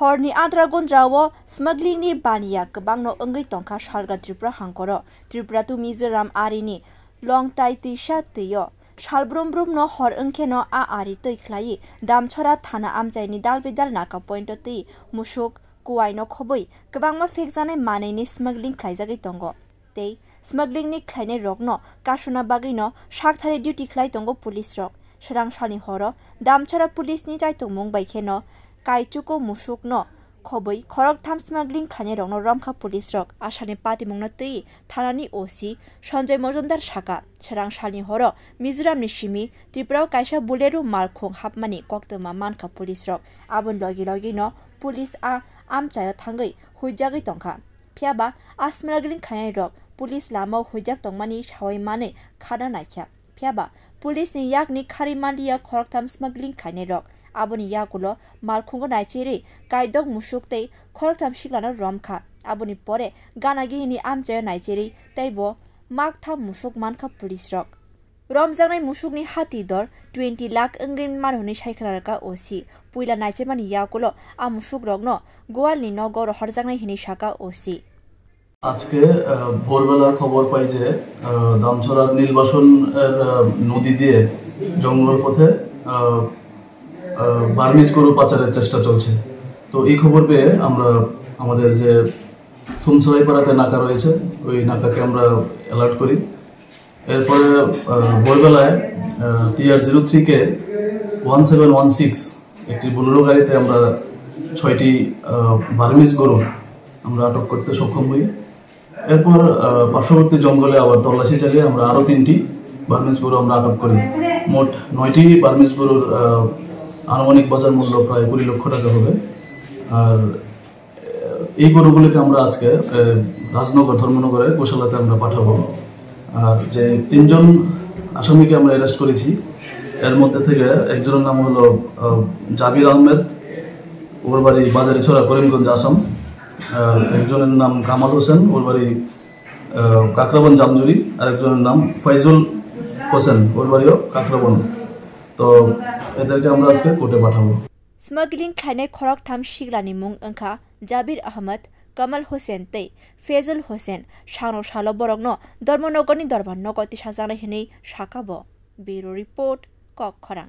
Horne আদ্রাগন smuggling নি বানিয়া কবাং নো অঙ্গি টংখা সালগা ত্রিপুরা হাঙ্কর ত্রিপুরা তু মিজোরাম নি লং তাই তৈসা তৈয় সালব্রমব্রমনো হর অংখেন আ আরি তৈ খ্লাই দামছরা থানা নি দাল বিদাল নাকা পয়েন্ট তৈ মুসুক কুয়াইনো খবই কবাং মা ফেক জানাই মানেনি স্মাগলিং খ্লাইজাগৈ দঙ্গ তেই স্মাগলিংনি খ্লাইনে রগ্ন কাশুনা বাগৈন সাকথারে ডিউটি খ্লাই দঙ্গ পুলিশ রক সোরাংসানি হর দামছরা পুলিশনি চাইতো মুং বাইখেন kaichuko মুসুক ন khoboi খরক থাম স্মাগলিং থানে রং no পুলিশ রক আসানে পাতিমুং pati mungna tui thanani Sanjay Majumdar শাখা সেরাং শালনি হর মিজোরাম নিশিমি ত্রিপুরাও কাইসা বুলেরু মালখং হাপমানি কক্তমা মানখা পুলিশ রক আবন লগি লগি ন পুলিশ আ আমচায় থাঙ্গই হুইজাগই টংখা ফিয়াবা আসমাগলিং খাই রক পুলিশ লামাও হুইজাক টংমানি সাওয়াই মানে খাদা নাইখ্যা ফিয়াবা পুলিশ পুলিশনি ইয়াকনি খারি মালিয়া খরকথাম স্মাগলিং খাইনে রক 아버니 야구러 말콩거 나이치리 가이덕 무숙데이 커럭탐 식라나 럼카 아버니 뻘에 가나기니 암자여 나이치리 때이보 막탐 무숙 만카 플리스럭 রমজানাই মুসুকনি হাতি দর টুয়েন্টি লাখ অঙ্গিন মানহনি সাইখালারকা ওসি পুইলা নাইচে মানি ইয়াকুল আ মুসুক রগ্ন গোয়ালনি নগর হরজাংনাই হিনি শাখা ওসি আজকে ভোরবেলার খবর পাই যে দামছড়ার নীলবাসন নদী দিয়ে জঙ্গল পথে বার্মিজ গরু পাচারের চেষ্টা চলছে তো এই খবর পেয়ে আমরা আমাদের যে থুমসরাইপাড়াতে নাকা রয়েছে ওই নাকাকে আমরা অ্যালার্ট করি এরপরে ভোরবেলায় টিআর জিরো থ্রিকে ওয়ান সেভেন ওয়ান সিক্স একটি বোলেরো গাড়িতে আমরা ছয়টি বার্মিজ গরু আমরা আটক করতে সক্ষম হই এরপর পার্শ্ববর্তী জঙ্গলে আবার তল্লাশি চালিয়ে আমরা আরও তিনটি বার্মিজ গরু আমরা আটক করি মোট নয়টি বার্মিজ গরুর আনুমানিক বাজার মূল্য প্রায় কুড়ি লক্ষ টাকা হবে আর এই গরুগুলিকে আমরা আজকে রাজনগর ধর্মনগরে গোশালাতে আমরা পাঠাবো আর যে তিনজন আসামিকে আমরা অ্যারেস্ট করেছি এর মধ্যে থেকে একজনের নাম হলো জাবির আহমেদ ওর বাড়ি বাজারে ছড়া করিমগঞ্জ আসাম আর একজনের নাম কামাল হোসেন ওর বাড়ি কাকরাবন জামজুরি আর একজনের নাম ফাইজুল হোসেন ওর বাড়িও কাকরাবন তো এদেরকে আমরা আজকে কোর্টে পাঠাবো স্মাগলিং খাইনে খরক থাম শিগলানি মুং অংখা জাবির আহমদ কমল হোসেন তৈ ফেজুল হোসেন সানো সালো বরংন ধর্মনগরনি দরবার নগতি সাজানো হেনে সাকাব ব্যুরো রিপোর্ট কক খরাং